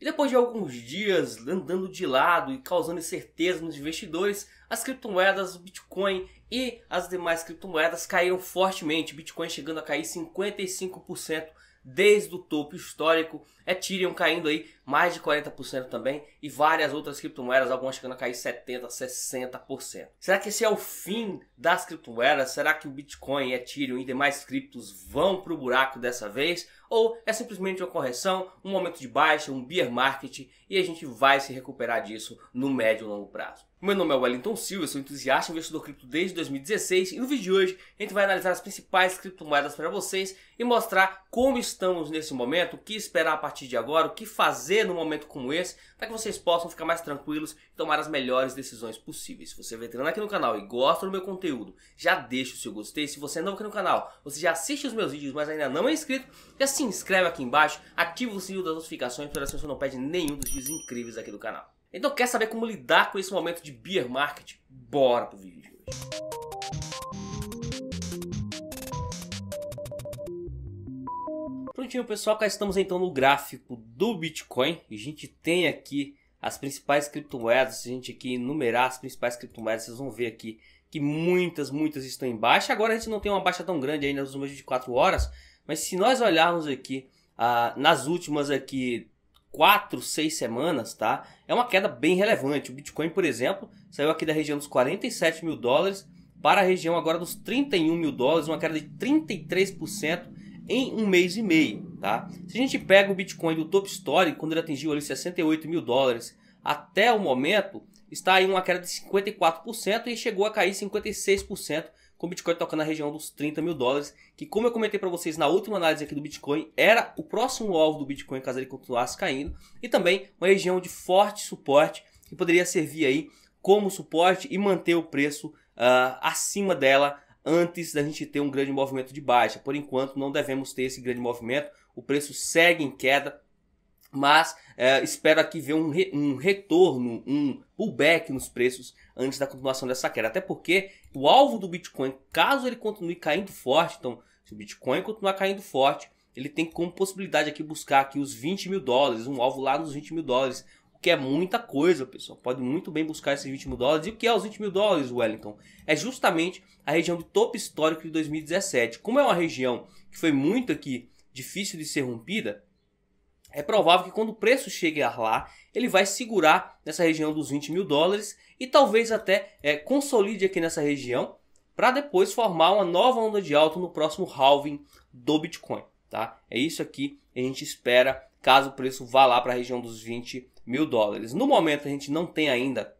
E depois de alguns dias andando de lado e causando incerteza nos investidores, as criptomoedas, o Bitcoin e as demais criptomoedas caíram fortemente, Bitcoin chegando a cair 55% desde o topo histórico, Ethereum caindo aí mais de 40% também, e várias outras criptomoedas, algumas chegando a cair 70%, 60%. Será que esse é o fim das criptomoedas? Será que o Bitcoin, Ethereum e demais criptos vão para o buraco dessa vez? Ou é simplesmente uma correção, um momento de baixa, um bear market, e a gente vai se recuperar disso no médio e longo prazo? Meu nome é Wellington Silva, sou entusiasta investidor cripto desde 2016 e no vídeo de hoje a gente vai analisar as principais criptomoedas para vocês e mostrar como estamos nesse momento, o que esperar a partir de agora, o que fazer fazer num momento como esse, para que vocês possam ficar mais tranquilos e tomar as melhores decisões possíveis. Se você é veterano aqui no canal e gosta do meu conteúdo, já deixa o seu gostei. Se você é novo aqui no canal, você já assiste os meus vídeos, mas ainda não é inscrito, já se inscreve aqui embaixo, ativa o sininho das notificações para que você não perde nenhum dos vídeos incríveis aqui do canal. Então quer saber como lidar com esse momento de beer market? Bora pro vídeo de hoje. Prontinho, pessoal, cá estamos então no gráfico do Bitcoin. A gente tem aqui as principais criptomoedas. Se a gente aqui enumerar as principais criptomoedas, vocês vão ver aqui que muitas, muitas estão em baixa. Agora a gente não tem uma baixa tão grande ainda nos últimos 24 horas, mas se nós olharmos aqui ah, nas últimas aqui 4, 6 semanas, tá? É uma queda bem relevante. O Bitcoin, por exemplo, saiu aqui da região dos 47 mil dólares para a região agora dos 31 mil dólares, uma queda de 33% em um mês e meio. Tá? Se a gente pega o Bitcoin do topo histórico, quando ele atingiu ali 68 mil dólares, até o momento está em uma queda de 54% e chegou a cair 56%, com o Bitcoin tocando na região dos 30 mil dólares, que como eu comentei para vocês na última análise aqui do Bitcoin, era o próximo alvo do Bitcoin caso ele continuasse caindo, e também uma região de forte suporte que poderia servir aí como suporte e manter o preço uh, acima dela antes da gente ter um grande movimento de baixa. Por enquanto, não devemos ter esse grande movimento. O preço segue em queda, mas é, espero aqui ver um, re, um retorno, um pullback nos preços antes da continuação dessa queda. Até porque o alvo do Bitcoin, caso ele continue caindo forte, então se o Bitcoin continuar caindo forte, ele tem como possibilidade aqui buscar aqui os 20 mil dólares, um alvo lá nos 20 mil dólares, o que é muita coisa, pessoal. Pode muito bem buscar esses 20 mil dólares. E o que é os 20 mil dólares, Wellington? É justamente a região de topo histórico de 2017. Como é uma região que foi muito aqui difícil de ser rompida, é provável que quando o preço chegar lá, ele vai segurar nessa região dos 20 mil dólares e talvez até é, consolide aqui nessa região para depois formar uma nova onda de alta no próximo halving do Bitcoin. Tá? É isso aqui que a gente espera caso o preço vá lá para a região dos 20 mil dólares. No momento a gente não tem ainda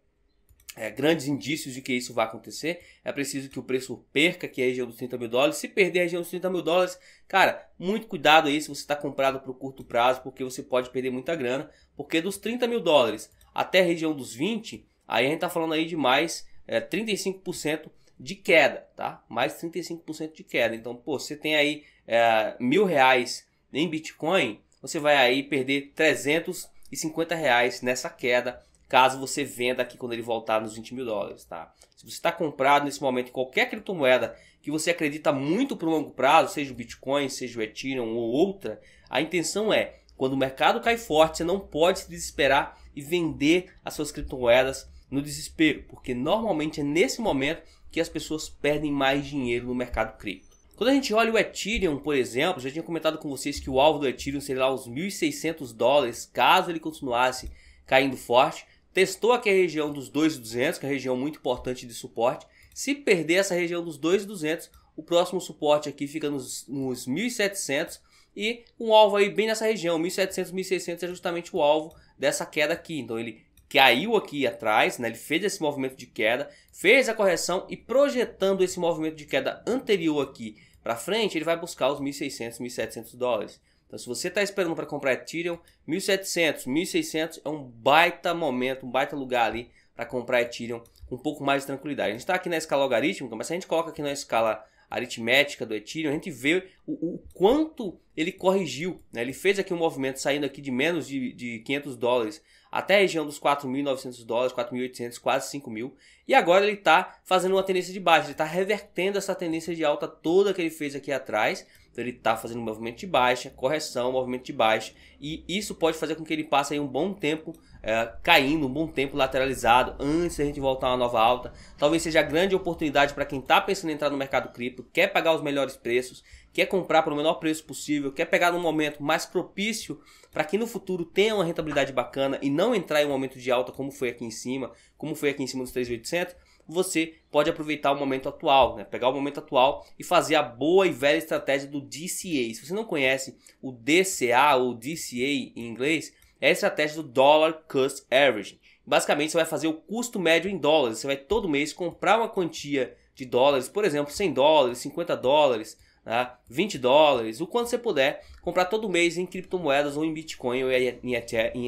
é, grandes indícios de que isso vai acontecer. É preciso que o preço perca que é a região dos 30 mil dólares. Se perder a região dos 30 mil dólares, cara, muito cuidado aí se você está comprado para o curto prazo, porque você pode perder muita grana. Porque dos 30 mil dólares até a região dos 20, aí a gente está falando aí de mais é, 35% de queda, tá? Mais 35% de queda. Então, pô, você tem aí é, mil reais em Bitcoin, você vai aí perder 300 e reais nessa queda, caso você venda aqui quando ele voltar nos 20 mil dólares, tá? Se você está comprado nesse momento em qualquer criptomoeda que você acredita muito para o longo prazo, seja o Bitcoin, seja o Ethereum ou outra, a intenção é, quando o mercado cai forte, você não pode se desesperar e vender as suas criptomoedas no desespero, porque normalmente é nesse momento que as pessoas perdem mais dinheiro no mercado cripto. Quando a gente olha o Ethereum, por exemplo, já tinha comentado com vocês que o alvo do Ethereum seria lá os 1.600 dólares, caso ele continuasse caindo forte. Testou aqui a região dos 2.200, que é a região muito importante de suporte. Se perder essa região dos 2.200, o próximo suporte aqui fica nos, nos 1.700 e um alvo aí bem nessa região, 1.700, 1.600 é justamente o alvo dessa queda aqui. Então ele caiu aqui atrás, né? ele fez esse movimento de queda, fez a correção e projetando esse movimento de queda anterior aqui para frente, ele vai buscar os 1.600, 1.700 dólares. Então, se você está esperando para comprar Ethereum, 1.700, 1.600 é um baita momento, um baita lugar ali para comprar Ethereum com um pouco mais de tranquilidade. A gente está aqui na escala logarítmica, mas se a gente coloca aqui na escala aritmética do Ethereum, a gente vê o, o quanto ele corrigiu. Né? Ele fez aqui um movimento saindo aqui de menos de, de 500 dólares até a região dos 4.900 dólares, 4.800, quase 5.000. E agora ele está fazendo uma tendência de baixa, ele está revertendo essa tendência de alta toda que ele fez aqui atrás então ele está fazendo um movimento de baixa, correção, movimento de baixa, e isso pode fazer com que ele passe aí um bom tempo é, caindo, um bom tempo lateralizado, antes da gente voltar a uma nova alta. Talvez seja a grande oportunidade para quem está pensando em entrar no mercado cripto, quer pagar os melhores preços, quer comprar pelo menor preço possível, quer pegar num momento mais propício para que no futuro tenha uma rentabilidade bacana e não entrar em um momento de alta como foi aqui em cima, como foi aqui em cima dos 3.800, você pode aproveitar o momento atual, né? pegar o momento atual e fazer a boa e velha estratégia do DCA. Se você não conhece o DCA ou DCA em inglês, é a estratégia do Dollar Cost Average. Basicamente, você vai fazer o custo médio em dólares. Você vai todo mês comprar uma quantia de dólares, por exemplo, 100 dólares, 50 dólares, tá? 20 dólares, o quanto você puder, comprar todo mês em criptomoedas ou em Bitcoin ou em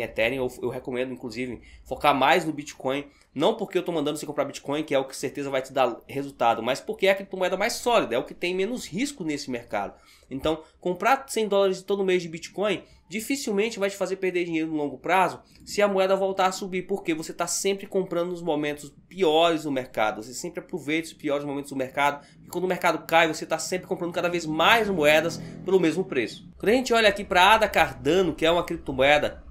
Ethereum. Eu, eu recomendo, inclusive, focar mais no Bitcoin. Não porque eu estou mandando você comprar Bitcoin, que é o que certeza vai te dar resultado, mas porque é a criptomoeda mais sólida, é o que tem menos risco nesse mercado. Então, comprar 100 dólares todo mês de Bitcoin dificilmente vai te fazer perder dinheiro no longo prazo se a moeda voltar a subir, porque você está sempre comprando nos momentos piores no mercado. Você sempre aproveita os piores momentos do mercado. E quando o mercado cai, você está sempre comprando cada vez mais moedas pelo mesmo preço. Quando a gente olha aqui para ADA Cardano, que é uma criptomoeda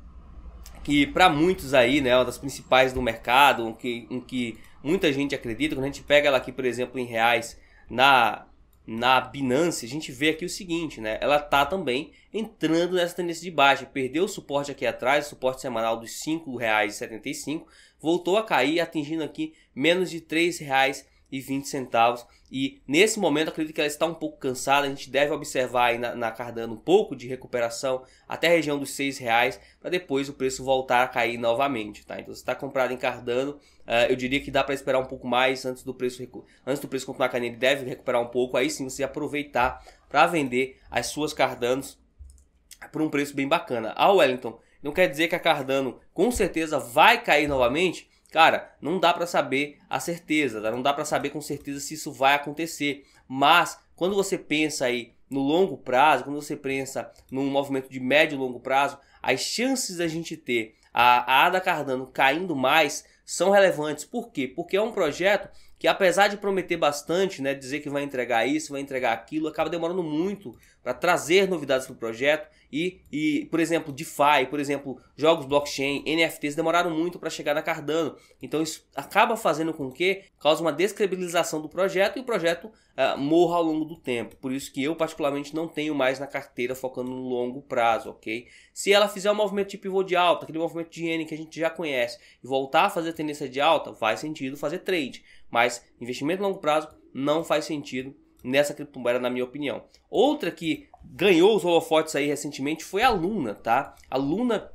que para muitos aí, né, é uma das principais do mercado, em que, em que muita gente acredita. Quando a gente pega ela aqui, por exemplo, em reais na na Binance, a gente vê aqui o seguinte, né? Ela tá também entrando nessa tendência de baixa, perdeu o suporte aqui atrás, o suporte semanal dos R$ 5,75, voltou a cair, atingindo aqui menos de R$ 3,00 e 20 centavos. E nesse momento acredito que ela está um pouco cansada. A gente deve observar aí na, na Cardano um pouco de recuperação até a região dos seis reais para depois o preço voltar a cair novamente, tá? Então se está comprado em Cardano, uh, eu diria que dá para esperar um pouco mais antes do preço antes do preço continuar caindo. Ele deve recuperar um pouco, aí sim você aproveitar para vender as suas Cardanos por um preço bem bacana. A ah, Wellington não quer dizer que a Cardano com certeza vai cair novamente Cara, não dá para saber a certeza, tá? não dá para saber com certeza se isso vai acontecer, mas quando você pensa aí no longo prazo, quando você pensa num movimento de médio e longo prazo, as chances da gente ter a ADA Cardano caindo mais são relevantes. Por quê? Porque é um projeto que apesar de prometer bastante, né, dizer que vai entregar isso, vai entregar aquilo, acaba demorando muito para trazer novidades para o projeto e, e, por exemplo, DeFi, por exemplo, jogos blockchain, NFTs demoraram muito para chegar na Cardano. Então isso acaba fazendo com que cause uma descredibilização do projeto e o projeto uh, morra ao longo do tempo. Por isso que eu particularmente não tenho mais na carteira focando no longo prazo, ok? Se ela fizer um movimento de tipo pivô de alta, aquele movimento de N que a gente já conhece, e voltar a fazer tendência de alta, faz sentido fazer trade. Mas investimento a longo prazo não faz sentido nessa criptomoeda, na minha opinião. Outra que ganhou os holofotes aí recentemente foi a Luna, tá? A Luna,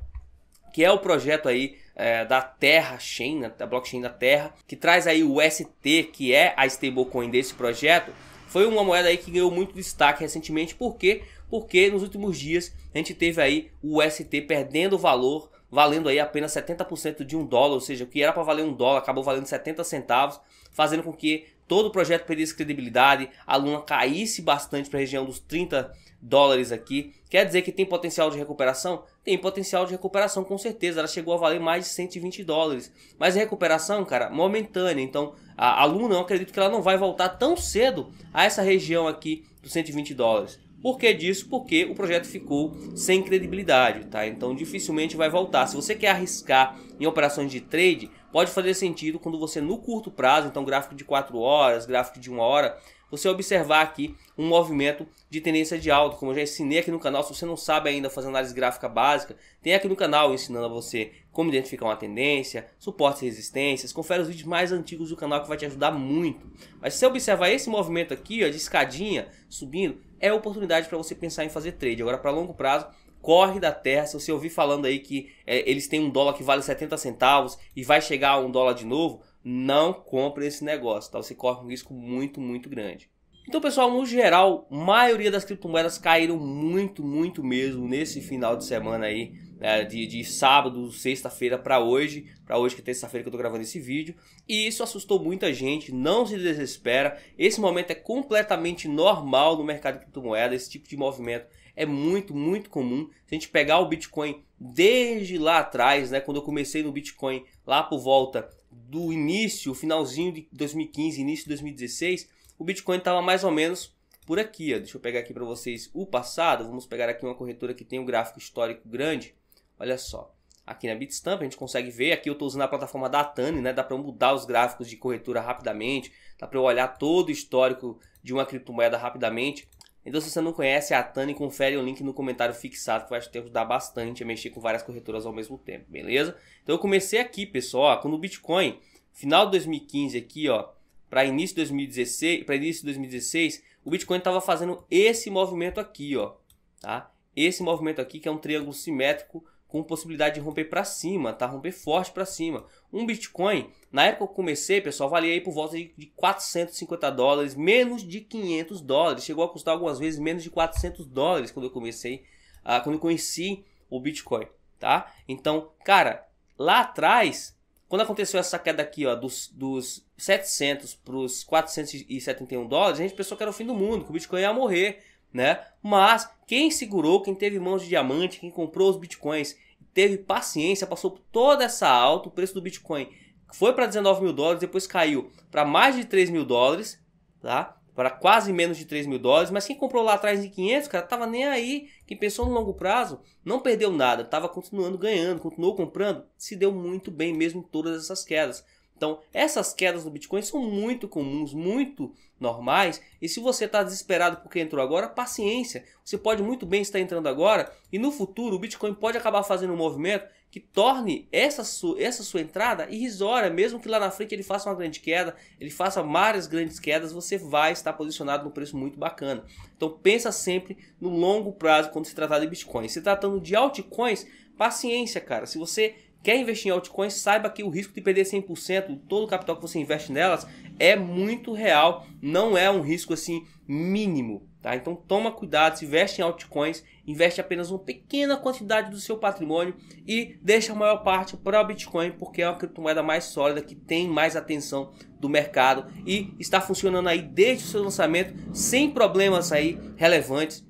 que é o projeto aí é, da Terra Chain, né, da blockchain da Terra, que traz aí o ST, que é a stablecoin desse projeto, foi uma moeda aí que ganhou muito destaque recentemente, porque porque nos últimos dias a gente teve aí o UST perdendo valor, valendo aí apenas 70% de um dólar, ou seja, o que era para valer um dólar acabou valendo 70 centavos, fazendo com que todo o projeto perdesse credibilidade, a Luna caísse bastante para a região dos 30 dólares aqui. Quer dizer que tem potencial de recuperação? Tem potencial de recuperação, com certeza. Ela chegou a valer mais de 120 dólares. Mas a recuperação, cara, momentânea. Então, a, a Luna, eu acredito que ela não vai voltar tão cedo a essa região aqui dos 120 dólares. Por que disso? Porque o projeto ficou sem credibilidade, tá? Então dificilmente vai voltar. Se você quer arriscar em operações de trade, pode fazer sentido quando você no curto prazo, então gráfico de 4 horas, gráfico de 1 hora, você observar aqui um movimento de tendência de alta, como eu já ensinei aqui no canal, se você não sabe ainda fazer análise gráfica básica, tem aqui no canal ensinando a você como identificar uma tendência, suportes e resistências, confere os vídeos mais antigos do canal que vai te ajudar muito. Mas se você observar esse movimento aqui ó, de escadinha subindo, é oportunidade para você pensar em fazer trade. Agora, para longo prazo, corre da terra. Se você ouvir falando aí que é, eles têm um dólar que vale 70 centavos e vai chegar a um dólar de novo, não compre esse negócio, tá? Você corre um risco muito, muito grande. Então, pessoal, no geral, maioria das criptomoedas caíram muito, muito mesmo nesse final de semana aí é, de, de sábado, sexta-feira para hoje, para hoje que é terça-feira que eu tô gravando esse vídeo, e isso assustou muita gente, não se desespera, esse momento é completamente normal no mercado de criptomoedas, esse tipo de movimento é muito, muito comum. Se a gente pegar o Bitcoin desde lá atrás, né, quando eu comecei no Bitcoin lá por volta do início, finalzinho de 2015, início de 2016, o Bitcoin estava mais ou menos por aqui. Ó. Deixa eu pegar aqui para vocês o passado. Vamos pegar aqui uma corretora que tem um gráfico histórico grande. Olha só. Aqui na Bitstamp a gente consegue ver, aqui eu estou usando a plataforma da Tani, né? Dá para mudar os gráficos de corretura rapidamente, dá para eu olhar todo o histórico de uma criptomoeda rapidamente. Então se você não conhece a Tani, confere o link no comentário fixado que vai te ajudar bastante a mexer com várias corretoras ao mesmo tempo, beleza? Então eu comecei aqui, pessoal, ó, quando o Bitcoin, final de 2015 aqui, ó, para início de 2016, para início de 2016, o Bitcoin estava fazendo esse movimento aqui, ó, tá? Esse movimento aqui que é um triângulo simétrico com possibilidade de romper para cima, tá? Romper forte para cima. Um Bitcoin, na época que eu comecei, pessoal, valia aí por volta de 450 dólares, menos de 500 dólares. Chegou a custar algumas vezes menos de 400 dólares quando eu comecei, ah, quando eu conheci o Bitcoin, tá? Então, cara, lá atrás, quando aconteceu essa queda aqui, ó, dos, dos 700 para os 471 dólares, a gente pensou que era o fim do mundo, que o Bitcoin ia morrer, né? Mas quem segurou, quem teve mãos de diamante, quem comprou os bitcoins teve paciência, passou por toda essa alta, o preço do Bitcoin foi para 19 mil dólares, depois caiu para mais de 3 mil dólares, tá? Para quase menos de 3 mil dólares, mas quem comprou lá atrás em 500, cara, tava nem aí. Quem pensou no longo prazo não perdeu nada, tava continuando ganhando, continuou comprando, se deu muito bem mesmo em todas essas quedas. Então, essas quedas do Bitcoin são muito comuns, muito normais. E se você está desesperado porque entrou agora, paciência. Você pode muito bem estar entrando agora e no futuro o Bitcoin pode acabar fazendo um movimento que torne essa sua, essa sua entrada irrisória, mesmo que lá na frente ele faça uma grande queda, ele faça várias grandes quedas, você vai estar posicionado num preço muito bacana. Então pensa sempre no longo prazo quando se tratar de Bitcoin. Se tratando de altcoins, paciência, cara. Se você quer investir em altcoins, saiba que o risco de perder 100%, todo o capital que você investe nelas, é muito real, não é um risco assim mínimo. Tá? Então toma cuidado, se investe em altcoins, investe apenas uma pequena quantidade do seu patrimônio e deixa a maior parte para o Bitcoin, porque é uma criptomoeda mais sólida, que tem mais atenção do mercado e está funcionando aí desde o seu lançamento, sem problemas aí relevantes,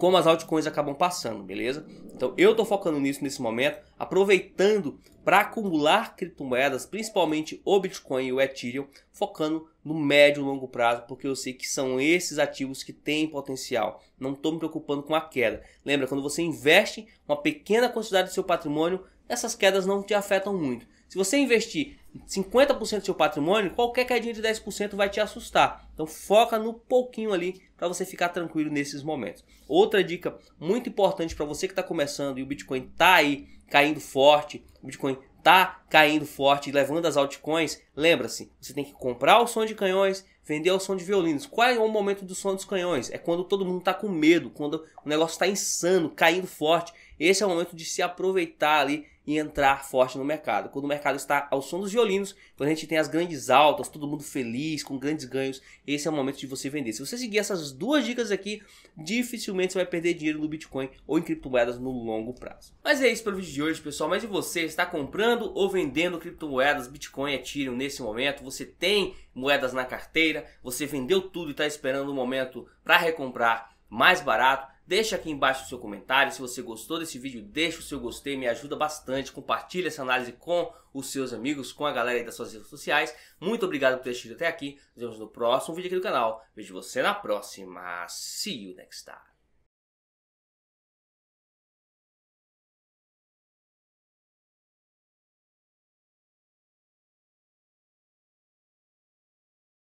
como as altcoins acabam passando, beleza? Então eu estou focando nisso nesse momento, aproveitando para acumular criptomoedas, principalmente o Bitcoin e o Ethereum, focando no médio e longo prazo, porque eu sei que são esses ativos que têm potencial. Não estou me preocupando com a queda. Lembra, quando você investe uma pequena quantidade do seu patrimônio, essas quedas não te afetam muito. Se você investir 50% do seu patrimônio, qualquer quedinha de 10% vai te assustar. Então foca no pouquinho ali para você ficar tranquilo nesses momentos. Outra dica muito importante para você que está começando e o Bitcoin tá aí caindo forte, o Bitcoin tá caindo forte, levando as altcoins, lembra-se, você tem que comprar o som de canhões, vender o som de violinos. Qual é o momento do som dos canhões? É quando todo mundo está com medo, quando o negócio está insano, caindo forte esse é o momento de se aproveitar ali e entrar forte no mercado. Quando o mercado está ao som dos violinos, quando a gente tem as grandes altas, todo mundo feliz, com grandes ganhos, esse é o momento de você vender. Se você seguir essas duas dicas aqui, dificilmente você vai perder dinheiro no Bitcoin ou em criptomoedas no longo prazo. Mas é isso para o vídeo de hoje, pessoal. Mas e você? Está comprando ou vendendo criptomoedas, Bitcoin, Ethereum nesse momento? Você tem moedas na carteira? Você vendeu tudo e está esperando o um momento para recomprar mais barato? Deixa aqui embaixo o seu comentário, se você gostou desse vídeo, deixa o seu gostei, me ajuda bastante, compartilha essa análise com os seus amigos, com a galera aí das suas redes sociais. Muito obrigado por ter assistido até aqui, nos vemos no próximo vídeo aqui do canal. Vejo você na próxima, see you next time.